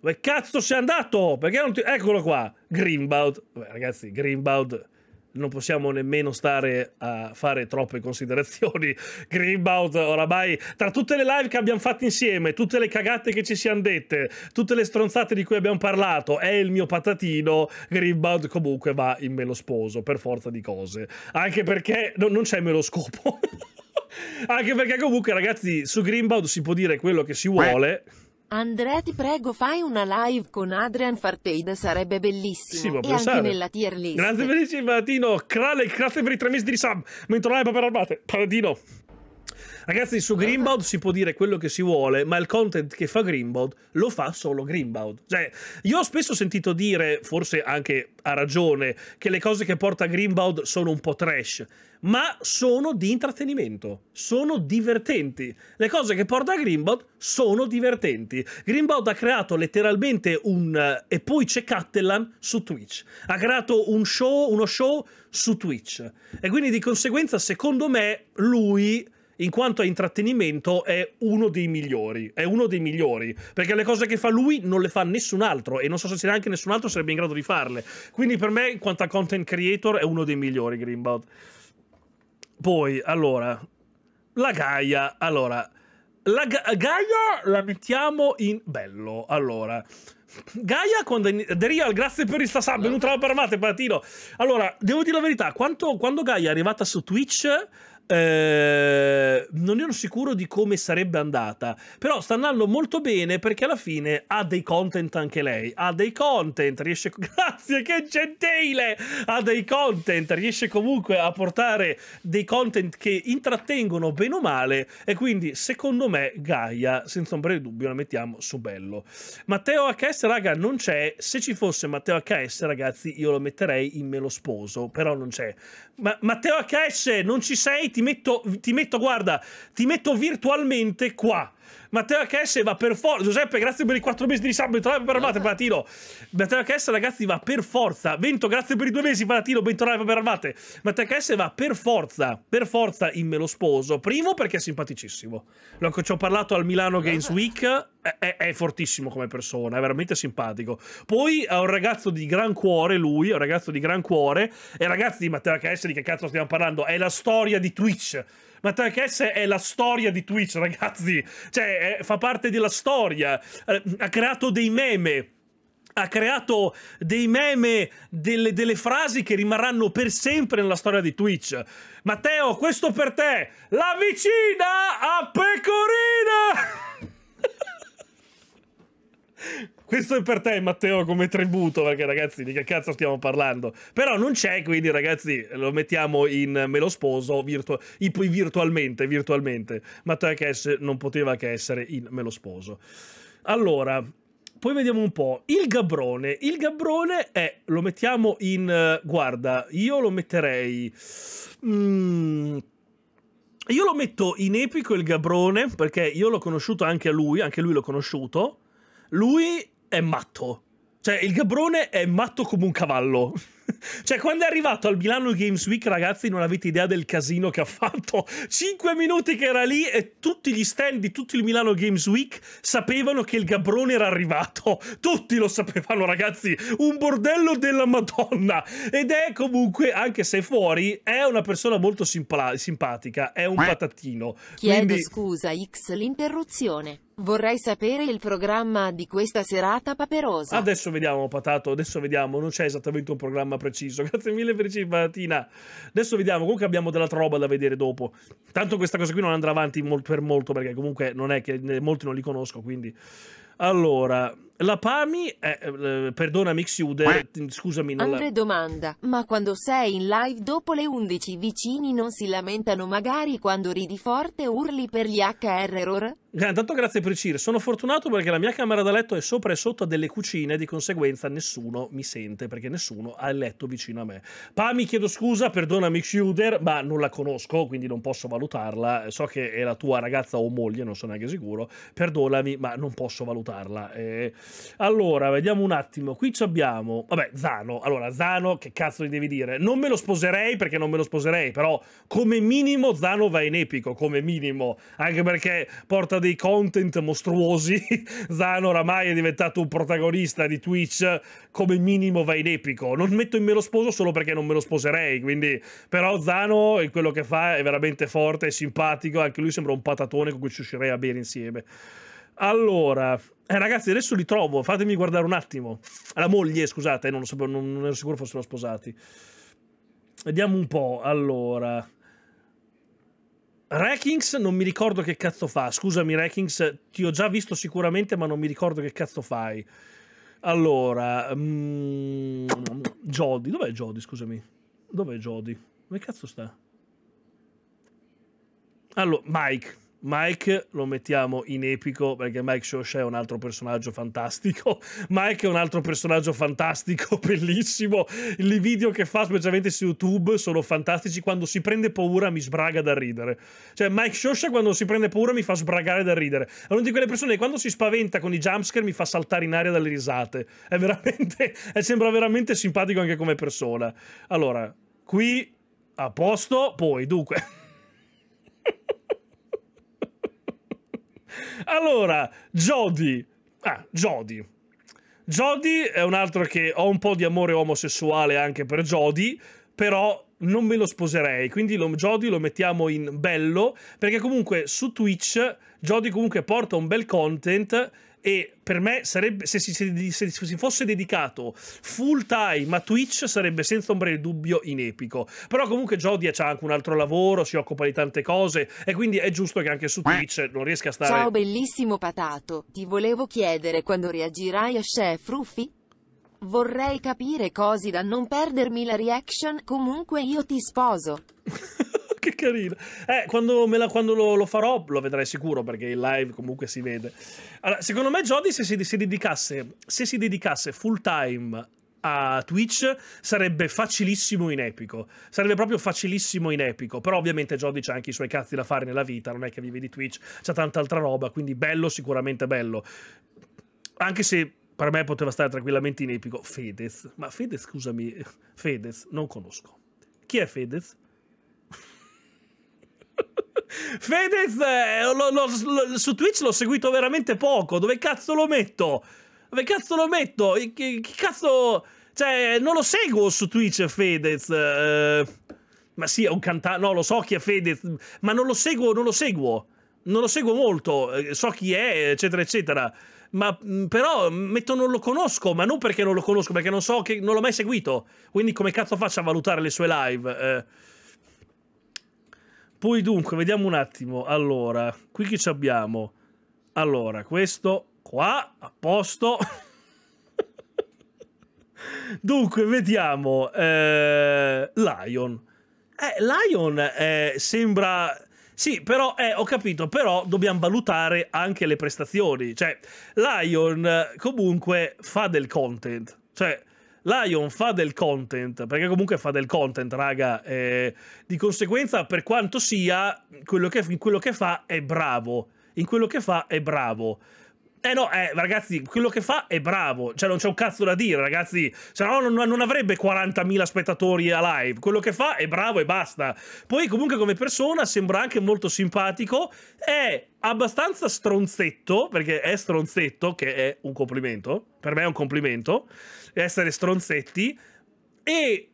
Dove cazzo sei andato? Perché non ti... Eccolo qua. Greenbaud, beh, ragazzi, Greenbaud non possiamo nemmeno stare a fare troppe considerazioni. Greenbaut oramai, tra tutte le live che abbiamo fatto insieme, tutte le cagate che ci siamo dette, tutte le stronzate di cui abbiamo parlato, è il mio patatino, Greenbaut comunque va in me lo sposo, per forza di cose. Anche perché no, non c'è me lo scopo. Anche perché comunque ragazzi, su Greenbaut si può dire quello che si eh. vuole. Andrea ti prego fai una live con Adrian Fartade, sarebbe bellissimo. Sì, e anche nella tier list. Grazie bellissima Tino, Krale, grazie per i tre mesi di sub, mentre live per armate. Paladino. Ragazzi, su Greenbaud si può dire quello che si vuole, ma il content che fa Greenbaud lo fa solo Greenbaud. Cioè, io ho spesso sentito dire, forse anche a ragione, che le cose che porta Greenbaud sono un po' trash, ma sono di intrattenimento, sono divertenti. Le cose che porta Greenbaud sono divertenti. Greenbaud ha creato letteralmente un... e poi c'è Cattelan su Twitch. Ha creato un show, uno show su Twitch. E quindi di conseguenza, secondo me, lui in quanto a intrattenimento è uno dei migliori, è uno dei migliori, perché le cose che fa lui non le fa nessun altro e non so se c'è neanche nessun altro sarebbe in grado di farle. Quindi per me, in quanto a content creator, è uno dei migliori Greenbot. Poi, allora, la Gaia, allora, la Ga Gaia la mettiamo in bello, allora. Gaia quando in... Derial, grazie per il sub, venuta la parmate, Patino. Allora, devo dire la verità, quanto, quando Gaia è arrivata su Twitch Ehm, non ero sicuro di come sarebbe andata, però sta andando molto bene perché alla fine ha dei content anche lei, ha dei content, riesce... Grazie, che gentile! Ha dei content, riesce comunque a portare dei content che intrattengono bene o male e quindi secondo me Gaia, senza ombra di dubbio, la mettiamo su bello. Matteo HS, raga, non c'è. Se ci fosse Matteo HS, ragazzi, io lo metterei in me lo sposo, però non c'è. Ma Matteo HS, non ci sei? ti metto, ti metto, guarda, ti metto virtualmente qua. Matteo HS va per forza. Giuseppe, grazie per i quattro mesi di sabato. Bentornato per armate, Palatino. Matteo HS, ragazzi, va per forza. Vento, grazie per i due mesi, Palatino. Bentornato per armate. Matteo HS va per forza. Per forza in me lo sposo. Primo perché è simpaticissimo. Lo che ci ho parlato al Milano Games Week. È, è, è, fortissimo come persona, è veramente simpatico. Poi ha un ragazzo di gran cuore, lui, è un ragazzo di gran cuore. E ragazzi di Matteo HS, di che cazzo stiamo parlando? È la storia di Twitch Matteo Kess è la storia di Twitch, ragazzi. Cioè, è, fa parte della storia. Eh, ha creato dei meme ha creato dei meme, delle, delle, frasi che rimarranno per sempre nella storia di Twitch. Matteo, questo per te! La vicina a Pecorina! Questo è per te, Matteo, come tributo, perché ragazzi, di che cazzo stiamo parlando? Però non c'è, quindi ragazzi, lo mettiamo in me lo sposo virtu virtualmente, virtualmente. Matteo Cash non poteva che essere in me lo sposo. Allora, poi vediamo un po'. Il gabrone. Il gabrone è, lo mettiamo in... guarda, io lo metterei... Mm, io lo metto in epico il gabrone, perché io l'ho conosciuto anche a lui, anche lui l'ho conosciuto. Lui è matto. Cioè, il Gabrone è matto come un cavallo. cioè, quando è arrivato al Milano Games Week, ragazzi, non avete idea del casino che ha fatto. Cinque minuti che era lì e tutti gli stand di tutto il Milano Games Week sapevano che il Gabrone era arrivato. Tutti lo sapevano, ragazzi. Un bordello della Madonna. Ed è comunque, anche se fuori, è una persona molto simpatica. È un eh. patatino. Chiedo Quindi... scusa, X, l'interruzione. Vorrei sapere il programma di questa serata paperosa. Adesso vediamo, Patato, adesso vediamo. Non c'è esattamente un programma preciso. Grazie mille per il Patina. Adesso vediamo. Comunque abbiamo dell'altra roba da vedere dopo. Tanto questa cosa qui non andrà avanti per molto, perché comunque non è che eh, molti non li conosco, quindi... Allora, la Pami, eh, eh, perdona Mixiude, eh, scusami. Non Andre la... domanda, ma quando sei in live dopo le 11 vicini non si lamentano magari quando ridi forte o urli per gli HR error? Tanto grazie per Cir. Sono fortunato perché la mia camera da letto è sopra e sotto a delle cucine, di conseguenza nessuno mi sente perché nessuno ha il letto vicino a me. mi chiedo scusa, perdonami Xuder, ma non la conosco, quindi non posso valutarla. So che è la tua ragazza o moglie, non sono neanche sicuro. Perdonami, ma non posso valutarla. Eh, allora, vediamo un attimo. Qui abbiamo... Vabbè, Zano. Allora, Zano, che cazzo gli devi dire? Non me lo sposerei perché non me lo sposerei, però come minimo Zano va in epico, come minimo. Anche perché porta dei content mostruosi, Zano oramai è diventato un protagonista di Twitch come minimo va in epico. Non metto in me lo sposo solo perché non me lo sposerei, quindi... Però Zano in quello che fa è veramente forte, è simpatico, anche lui sembra un patatone con cui ci uscirei a bere insieme. Allora, eh, ragazzi, adesso li trovo. Fatemi guardare un attimo. La moglie, scusate, non, sapevo, non ero sicuro fossero sposati. Vediamo un po'. Allora, Rankings non mi ricordo che cazzo fa. Scusami, Rankings, ti ho già visto sicuramente, ma non mi ricordo che cazzo fai. Allora, um, Jody, dov'è Jody? Scusami, dov'è Jody? Dove cazzo sta? Allora, Mike, Mike lo mettiamo in epico perché Mike Shosha è un altro personaggio fantastico. Mike è un altro personaggio fantastico, bellissimo. I video che fa, specialmente su YouTube, sono fantastici. Quando si prende paura mi sbraga da ridere. Cioè, Mike Shosha quando si prende paura mi fa sbragare da ridere. È una di quelle persone che quando si spaventa con i jumpscare mi fa saltare in aria dalle risate. È veramente. È, sembra veramente simpatico anche come persona. Allora, qui a posto, poi dunque. Allora, Jody. Ah, Jody. Jody è un altro che ho un po' di amore omosessuale anche per Jody, però non me lo sposerei, quindi lo, Jody lo mettiamo in bello, perché comunque su Twitch Jody comunque porta un bel content e per me sarebbe, se si, se, se si, fosse dedicato full time a Twitch sarebbe senza ombra di dubbio in epico però comunque Jodia ha anche un altro lavoro si occupa di tante cose e quindi è giusto che anche su Twitch non riesca a stare ciao bellissimo patato ti volevo chiedere quando reagirai a Chef Ruffy vorrei capire cose da non perdermi la reaction comunque io ti sposo che carino. Eh, quando, la, quando lo, lo, farò lo vedrai sicuro perché in live comunque si vede. Allora, secondo me Jody se si, si dedicasse, se si dedicasse full time a Twitch sarebbe facilissimo in epico. Sarebbe proprio facilissimo in epico. Però ovviamente Jody c'ha anche i suoi cazzi da fare nella vita, non è che vive di Twitch, c'ha tanta altra roba, quindi bello sicuramente bello. Anche se per me poteva stare tranquillamente in epico Fedez. Ma Fedez, scusami, Fedez non conosco. Chi è Fedez? Fedez, eh, lo, lo, lo, su Twitch l'ho seguito veramente poco. Dove cazzo lo metto? Dove cazzo lo metto? Che, che cazzo... Cioè, non lo seguo su Twitch Fedez. Eh, ma sì, è un cantante... No, lo so chi è Fedez, ma non lo seguo, non lo seguo. Non lo seguo molto, eh, so chi è, eccetera, eccetera. Ma mm, però metto non lo conosco, ma non perché non lo conosco, perché non so che non l'ho mai seguito. Quindi come cazzo faccio a valutare le sue live? Eh, poi dunque, vediamo un attimo. Allora, qui che ci abbiamo? Allora, questo qua, a posto. dunque, vediamo. Eh, Lion. Eh, Lion eh, sembra... Sì, però, eh, ho capito, però dobbiamo valutare anche le prestazioni. Cioè, Lion eh, comunque fa del content. Cioè, Lion fa del content, perché comunque fa del content, raga, eh, di conseguenza per quanto sia, quello che, in quello che fa è bravo, in quello che fa è bravo. Eh no, eh, ragazzi, quello che fa è bravo. Cioè, non c'è un cazzo da dire, ragazzi. Se cioè, no, non, non avrebbe 40.000 spettatori a live. Quello che fa è bravo e basta. Poi, comunque, come persona sembra anche molto simpatico. È abbastanza stronzetto, perché è stronzetto, che è un complimento. Per me è un complimento. Essere stronzetti. E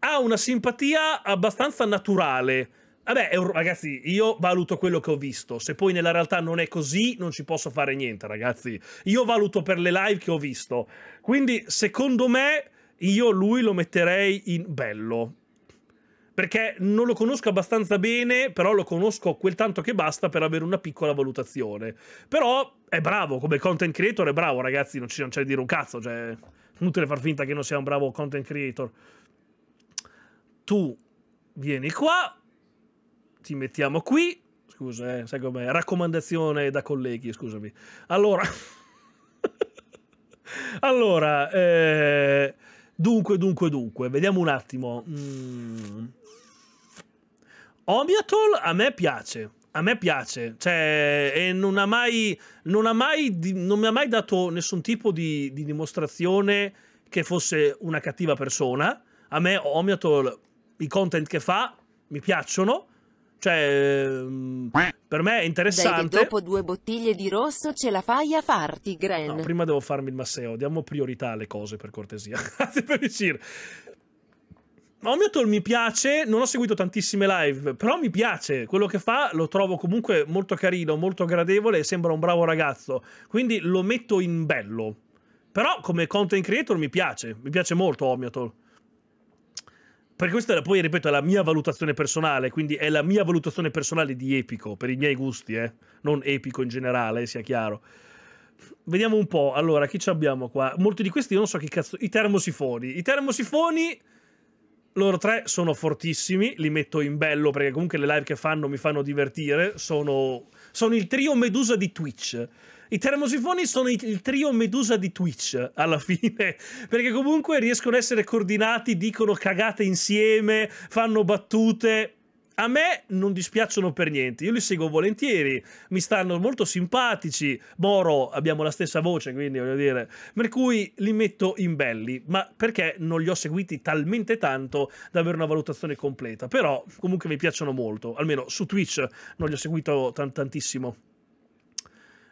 ha una simpatia abbastanza naturale Vabbè, ragazzi, io valuto quello che ho visto. Se poi nella realtà non è così, non ci posso fare niente, ragazzi. Io valuto per le live che ho visto. Quindi, secondo me, io lui lo metterei in bello. Perché non lo conosco abbastanza bene, però lo conosco quel tanto che basta per avere una piccola valutazione. Però è bravo, come content creator è bravo, ragazzi, non c'è da dire un cazzo, cioè... Inutile far finta che non sia un bravo content creator. Tu vieni qua, ti mettiamo qui. Scusa, eh, sai com'è? Raccomandazione da colleghi, scusami. Allora, allora eh, dunque, dunque, dunque, vediamo un attimo. Mm. Omiatol a me piace. A me piace, cioè, e non ha mai, non ha mai, non mi ha mai dato nessun tipo di, di dimostrazione che fosse una cattiva persona. A me Omiatol, i content che fa, mi piacciono. Cioè, ehm, per me è interessante. David, dopo due bottiglie di rosso ce la fai a farti, Gren. No, prima devo farmi il masseo. Diamo priorità alle cose, per cortesia. Grazie per riuscire. Omiotol mi piace, non ho seguito tantissime live, però mi piace. Quello che fa lo trovo comunque molto carino, molto gradevole e sembra un bravo ragazzo. Quindi lo metto in bello. Però come content creator mi piace, mi piace molto Omiotol perché questa era, poi ripeto è la mia valutazione personale, quindi è la mia valutazione personale di epico, per i miei gusti, eh? non epico in generale, sia chiaro. Vediamo un po', allora, chi abbiamo qua? Molti di questi io non so che cazzo... I termosifoni. I termosifoni, loro tre sono fortissimi, li metto in bello perché comunque le live che fanno mi fanno divertire, sono, sono il trio Medusa di Twitch. I termosifoni sono il trio Medusa di Twitch alla fine, perché comunque riescono ad essere coordinati, dicono cagate insieme, fanno battute. A me non dispiacciono per niente, io li seguo volentieri, mi stanno molto simpatici. Moro, abbiamo la stessa voce, quindi voglio dire, per cui li metto in belli, ma perché non li ho seguiti talmente tanto da avere una valutazione completa. Però comunque mi piacciono molto, almeno su Twitch non li ho seguiti tantissimo.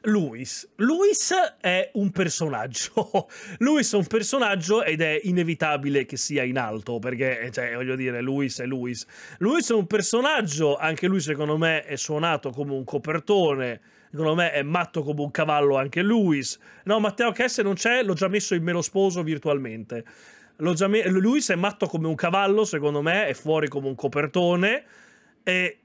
Luis. Luis è un personaggio. Luis è un personaggio ed è inevitabile che sia in alto, perché, eh, cioè, voglio dire, Luis è Luis. Luis è un personaggio, anche lui secondo me è suonato come un copertone, secondo me è matto come un cavallo anche Luis. No, Matteo che se non c'è, l'ho già messo in me lo sposo virtualmente. Me... Luis è matto come un cavallo, secondo me, è fuori come un copertone. E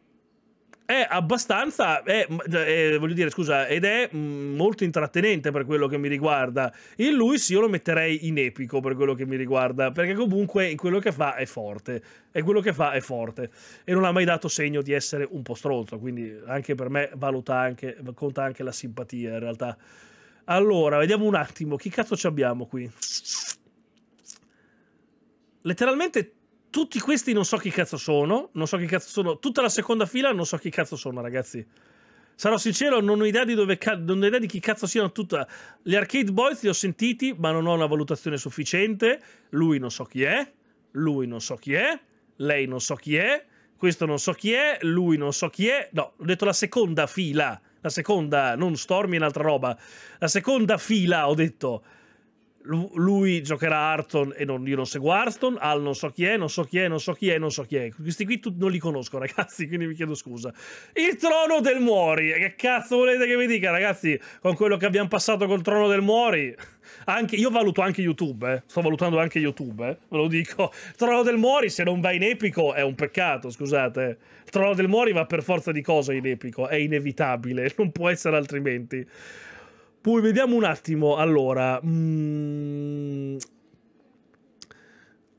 è abbastanza, è, è, voglio dire, scusa, ed è molto intrattenente per quello che mi riguarda. In lui sì, io lo metterei in epico per quello che mi riguarda, perché comunque in quello che fa è forte, e quello che fa è forte, e non ha mai dato segno di essere un po' stronzo, quindi anche per me valuta anche, conta anche la simpatia in realtà. Allora, vediamo un attimo, chi cazzo ci abbiamo qui? Letteralmente tutti questi non so chi cazzo sono, non so chi cazzo sono, tutta la seconda fila non so chi cazzo sono, ragazzi. Sarò sincero, non ho idea di, dove, non ho idea di chi cazzo siano tutta. Gli Arcade Boys li ho sentiti, ma non ho una valutazione sufficiente. Lui non so chi è, lui non so chi è, lei non so chi è, questo non so chi è, lui non so chi è. No, ho detto la seconda fila, la seconda, non Stormy e un'altra roba. La seconda fila, ho detto lui giocherà Arton e non, io non seguo Arston, Al non so chi è, non so chi è, non so chi è, non so chi è. Questi qui non li conosco ragazzi, quindi mi chiedo scusa. Il trono del Mori, eh, che cazzo volete che vi dica ragazzi con quello che abbiamo passato col trono del Mori? Anche, io valuto anche YouTube, eh. sto valutando anche YouTube, eh. ve lo dico. trono del Mori se non va in epico è un peccato, scusate. trono del Mori va per forza di cosa in epico, è inevitabile, non può essere altrimenti. Poi vediamo un attimo, allora... Mm,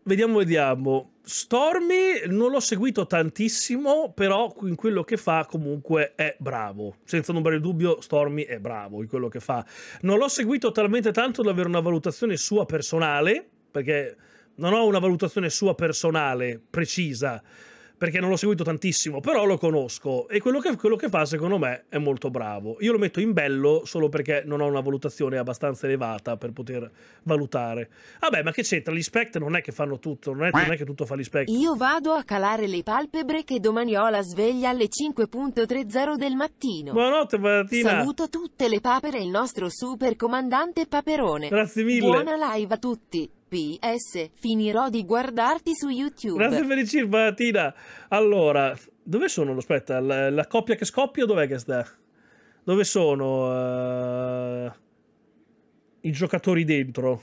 vediamo, vediamo. Stormy non l'ho seguito tantissimo, però in quello che fa comunque è bravo. Senza nombrare il dubbio, Stormy è bravo in quello che fa. Non l'ho seguito talmente tanto da avere una valutazione sua personale, perché non ho una valutazione sua personale precisa perché non l'ho seguito tantissimo, però lo conosco e quello che, quello che, fa secondo me è molto bravo. Io lo metto in bello solo perché non ho una valutazione abbastanza elevata per poter valutare. Vabbè, ma che c'entra? Gli Spectre non è che fanno tutto, non è, non è, che tutto fa gli Spectre. Io vado a calare le palpebre che domani ho la sveglia alle 5.30 del mattino. Buonanotte, Martina. Saluto tutte le papere e il nostro super comandante Paperone. Grazie mille. Buona live a tutti. PS, finirò di guardarti su YouTube. Grazie per il cirbatina. Allora, dove sono? Aspetta, la, la coppia che scoppia dov'è che sta? Dove sono uh, i giocatori dentro?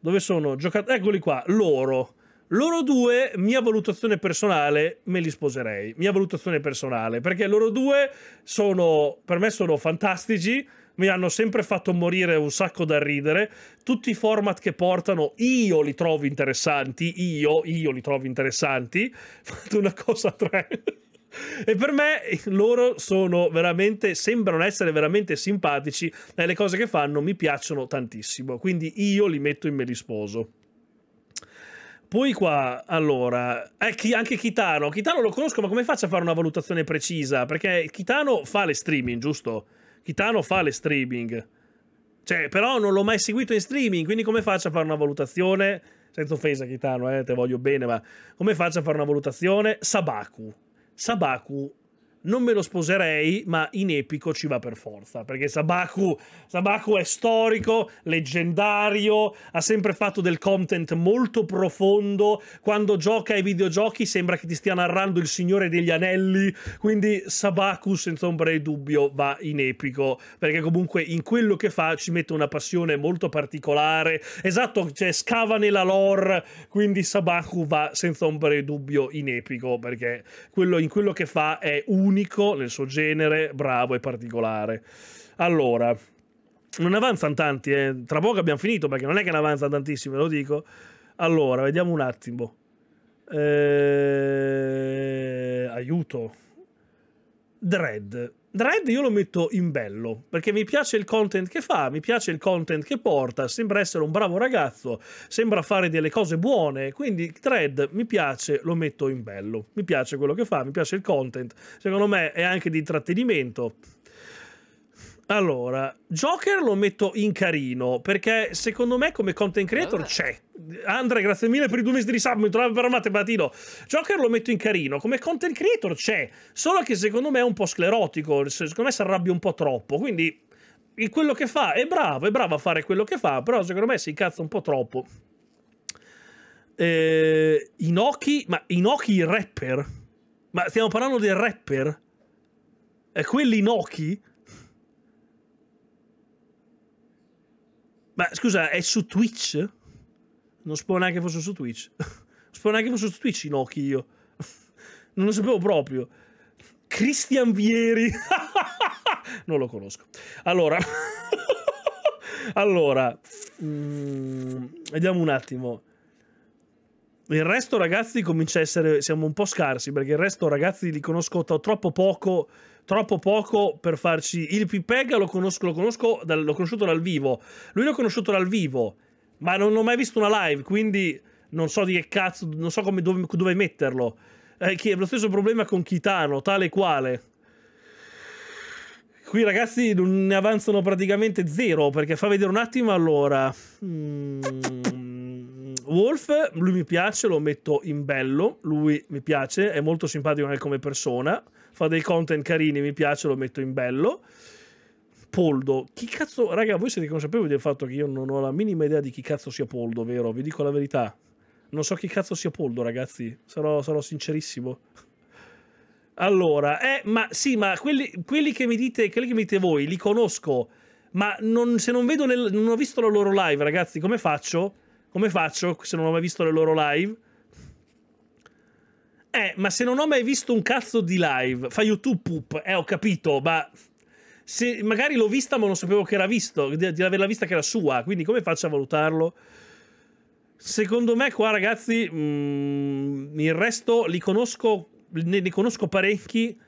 Dove sono? Gioca Eccoli qua, loro. Loro due, mia valutazione personale, me li sposerei. Mia valutazione personale, perché loro due sono, per me sono fantastici mi hanno sempre fatto morire un sacco da ridere. Tutti i format che portano io li trovo interessanti, io, io li trovo interessanti. Fate una cosa a tre. E per me loro sono veramente, sembrano essere veramente simpatici e le cose che fanno mi piacciono tantissimo, quindi io li metto in me li sposo. Poi qua, allora, eh, anche Kitano. Kitano lo conosco, ma come faccio a fare una valutazione precisa? Perché Kitano fa le streaming, giusto? Kitano fa le streaming. Cioè, però non l'ho mai seguito in streaming, quindi come faccio a fare una valutazione? Senza offesa, Kitano, eh, te voglio bene, ma come faccio a fare una valutazione? Sabaku. Sabaku non me lo sposerei, ma in epico ci va per forza, perché Sabaku, Sabaku, è storico, leggendario, ha sempre fatto del content molto profondo, quando gioca ai videogiochi sembra che ti stia narrando il Signore degli Anelli, quindi Sabaku senza ombra di dubbio va in epico, perché comunque in quello che fa ci mette una passione molto particolare, esatto, cioè scava nella lore, quindi Sabaku va senza ombra di dubbio in epico, perché quello, in quello che fa è un unico nel suo genere, bravo e particolare. Allora, non avanzano tanti, eh. tra poco abbiamo finito perché non è che ne avanzano tantissimi, ve lo dico. Allora, vediamo un attimo. Eh... Aiuto. Dread. Dread io lo metto in bello perché mi piace il content che fa, mi piace il content che porta, sembra essere un bravo ragazzo, sembra fare delle cose buone, quindi Dread mi piace, lo metto in bello, mi piace quello che fa, mi piace il content, secondo me è anche di intrattenimento, allora, Joker lo metto in carino, perché secondo me come content creator ah. c'è. Andre, grazie mille per i due mesi di sub, mi trovavo per amate mattematino. Joker lo metto in carino, come content creator c'è, solo che secondo me è un po' sclerotico, secondo me si arrabbia un po' troppo, quindi quello che fa è bravo, è bravo a fare quello che fa, però secondo me si incazza un po' troppo. Eh, Inoki, ma Inoki il rapper? Ma stiamo parlando del rapper? Eh, quelli Inoki? Ma scusa, è su Twitch? Non spawna neanche fosse su Twitch. spawna neanche fosse su Twitch Inoki io. non lo sapevo proprio. Christian Vieri. non lo conosco. Allora... allora... Mm, vediamo un attimo. Il resto, ragazzi, comincia a essere. Siamo un po' scarsi perché il resto, ragazzi, li conosco troppo poco troppo poco per farci. Il Pipega lo conosco, lo conosco dal, conosciuto dal vivo. Lui l'ho conosciuto dal vivo, ma non ho mai visto una live, quindi non so di che cazzo, non so come, dove, dove metterlo. Eh, è lo stesso problema con Kitano, tale e quale. Qui ragazzi non ne avanzano praticamente zero, perché fa vedere un attimo allora. Mm, Wolf, lui mi piace, lo metto in bello, lui mi piace, è molto simpatico anche come persona fa dei content carini, mi piace, lo metto in bello. Poldo, chi cazzo, raga, voi siete consapevoli del fatto che io non ho la minima idea di chi cazzo sia Poldo, vero? Vi dico la verità. Non so chi cazzo sia Poldo, ragazzi, sarò, sarò sincerissimo. Allora, eh, ma sì, ma quelli, quelli, che mi dite, quelli che mi dite voi, li conosco, ma non, se non vedo, nel, non ho visto la loro live, ragazzi, come faccio? Come faccio se non ho mai visto le loro live? Eh, ma se non ho mai visto un cazzo di live, fa YouTube poop, eh, ho capito, ma se magari l'ho vista ma non sapevo che era visto, di, di averla vista che era sua, quindi come faccio a valutarlo? Secondo me qua ragazzi, mh, mm, il resto li conosco, ne, ne conosco parecchi,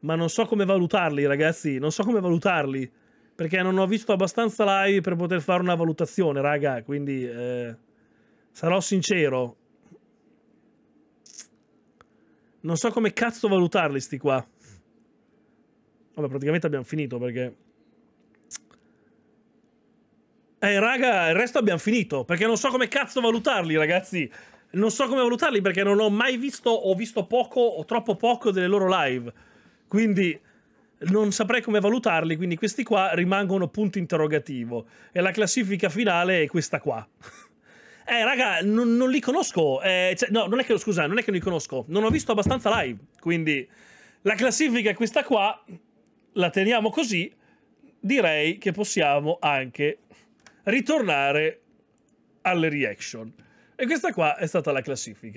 ma non so come valutarli ragazzi, non so come valutarli, perché non ho visto abbastanza live per poter fare una valutazione, raga, quindi eh, sarò sincero, non so come cazzo valutarli sti qua. Vabbè, praticamente abbiamo finito perché... Eh, raga, il resto abbiamo finito. Perché non so come cazzo valutarli, ragazzi. Non so come valutarli perché non ho mai visto, ho visto poco o troppo poco delle loro live. Quindi non saprei come valutarli, quindi questi qua rimangono punto interrogativo. E la classifica finale è questa qua. Eh, raga, non, non li conosco. Eh, cioè, no, non è che, lo scusa, non è che non li conosco. Non ho visto abbastanza live. Quindi la classifica è questa qua. La teniamo così. Direi che possiamo anche ritornare alle reaction. E questa qua è stata la classifica.